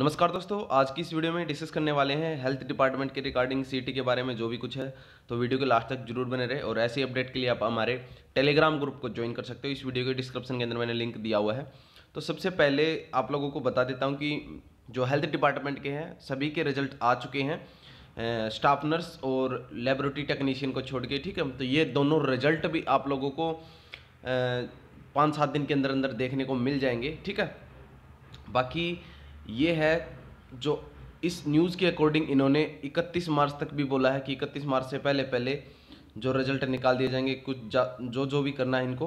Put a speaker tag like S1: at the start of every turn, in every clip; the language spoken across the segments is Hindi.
S1: नमस्कार दोस्तों आज की इस वीडियो में डिस्कस करने वाले हैं हेल्थ डिपार्टमेंट के रिगार्डिंग सीटी के बारे में जो भी कुछ है तो वीडियो के लास्ट तक जरूर बने रहे और ऐसी अपडेट के लिए आप हमारे टेलीग्राम ग्रुप को ज्वाइन कर सकते हो इस वीडियो के डिस्क्रिप्शन के अंदर मैंने लिंक दिया हुआ है तो सबसे पहले आप लोगों को बता देता हूँ कि जो हेल्थ डिपार्टमेंट के हैं सभी के रिजल्ट आ चुके हैं स्टाफ नर्स और लेबोरेटरी टेक्नीशियन को छोड़ के ठीक है तो ये दोनों रिजल्ट भी आप लोगों को पाँच सात दिन के अंदर अंदर देखने को मिल जाएंगे ठीक है बाकी ये है जो इस न्यूज़ के अकॉर्डिंग इन्होंने 31 मार्च तक भी बोला है कि 31 मार्च से पहले पहले जो रिजल्ट निकाल दिए जाएंगे कुछ जा, जो जो भी करना है इनको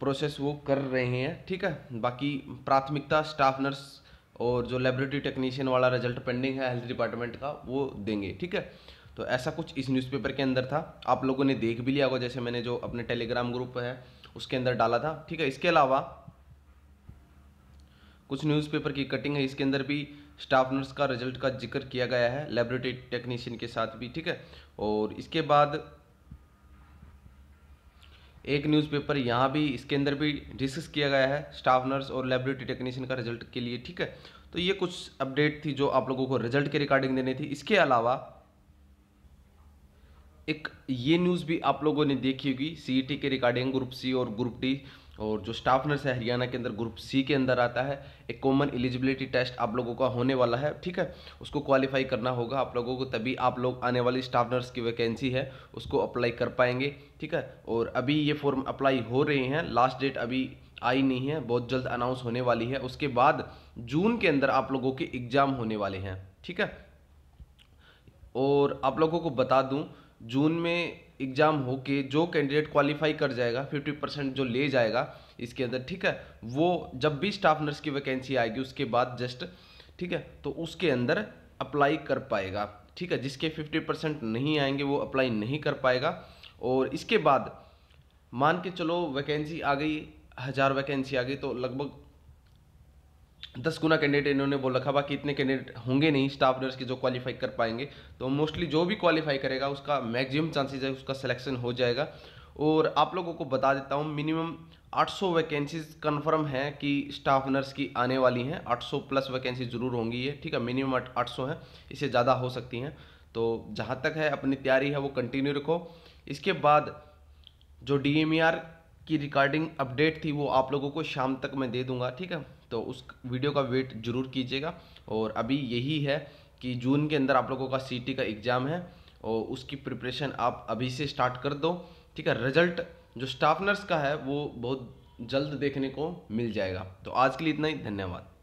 S1: प्रोसेस वो कर रहे हैं ठीक है बाकी प्राथमिकता स्टाफ नर्स और जो लेबोरेटरी टेक्नीशियन वाला रिजल्ट पेंडिंग है हेल्थ डिपार्टमेंट का वो देंगे ठीक है तो ऐसा कुछ इस न्यूज़पेपर के अंदर था आप लोगों ने देख भी लिया होगा जैसे मैंने जो अपने टेलीग्राम ग्रुप है उसके अंदर डाला था ठीक है इसके अलावा कुछ न्यूज़पेपर की कटिंग है इसके अंदर भी स्टाफ नर्स का रिजल्ट का जिक्र किया गया है लेबोरेटरी टेक्नीशियन के साथ भी ठीक है और इसके बाद एक न्यूज़पेपर यहाँ भी इसके अंदर भी डिस्कस किया गया है स्टाफ नर्स और लेबोरेटरी टेक्नीशियन का रिजल्ट के लिए ठीक है तो ये कुछ अपडेट थी जो आप लोगों को रिजल्ट के रिकॉर्डिंग देनी थी इसके अलावा एक ये न्यूज़ भी आप लोगों ने देखी होगी सी e के रिकॉर्डिंग ग्रुप सी और ग्रुप डी और जो स्टाफ नर्स है हरियाणा के अंदर ग्रुप सी के अंदर आता है एक कॉमन एलिजिबिलिटी टेस्ट आप लोगों का होने वाला है ठीक है उसको क्वालिफाई करना होगा आप लोगों को तभी आप लोग आने वाली स्टाफ नर्स की वैकेंसी है उसको अप्लाई कर पाएंगे ठीक है और अभी ये फॉर्म अप्लाई हो रहे हैं लास्ट डेट अभी आई नहीं है बहुत जल्द अनाउंस होने वाली है उसके बाद जून के अंदर आप लोगों के एग्ज़ाम होने वाले हैं ठीक है और आप लोगों को बता दूँ जून में एग्ज़ाम होके जो कैंडिडेट क्वालिफाई कर जाएगा फिफ्टी परसेंट जो ले जाएगा इसके अंदर ठीक है वो जब भी स्टाफ नर्स की वैकेंसी आएगी उसके बाद जस्ट ठीक है तो उसके अंदर अप्लाई कर पाएगा ठीक है जिसके फिफ्टी परसेंट नहीं आएंगे वो अप्लाई नहीं कर पाएगा और इसके बाद मान के चलो वैकेंसी आ गई हज़ार वैकेंसी आ गई तो लगभग दस गुना कैंडिडेट इन्होंने बोल रखा बाकी इतने कैंडिडेट होंगे नहीं स्टाफ नर्स के जो क्वालिफाई कर पाएंगे तो मोस्टली जो भी क्वालिफाई करेगा उसका मैक्सिमम चांसेस है उसका सिलेक्शन हो जाएगा और आप लोगों को बता देता हूँ मिनिमम 800 वैकेंसीज कन्फर्म है कि स्टाफ नर्स की आने वाली हैं 800 प्लस वैकेंसी ज़रूर होंगी ये ठीक है मिनिमम 800 है इससे ज़्यादा हो सकती हैं तो जहाँ तक है अपनी तैयारी है वो कंटिन्यू रखो इसके बाद जो डी की रिकॉर्डिंग अपडेट थी वो आप लोगों को शाम तक मैं दे दूंगा ठीक है तो उस वीडियो का वेट जरूर कीजिएगा और अभी यही है कि जून के अंदर आप लोगों का सी का एग्ज़ाम है और उसकी प्रिपरेशन आप अभी से स्टार्ट कर दो ठीक है रिजल्ट जो स्टाफ नर्स का है वो बहुत जल्द देखने को मिल जाएगा तो आज के लिए इतना ही धन्यवाद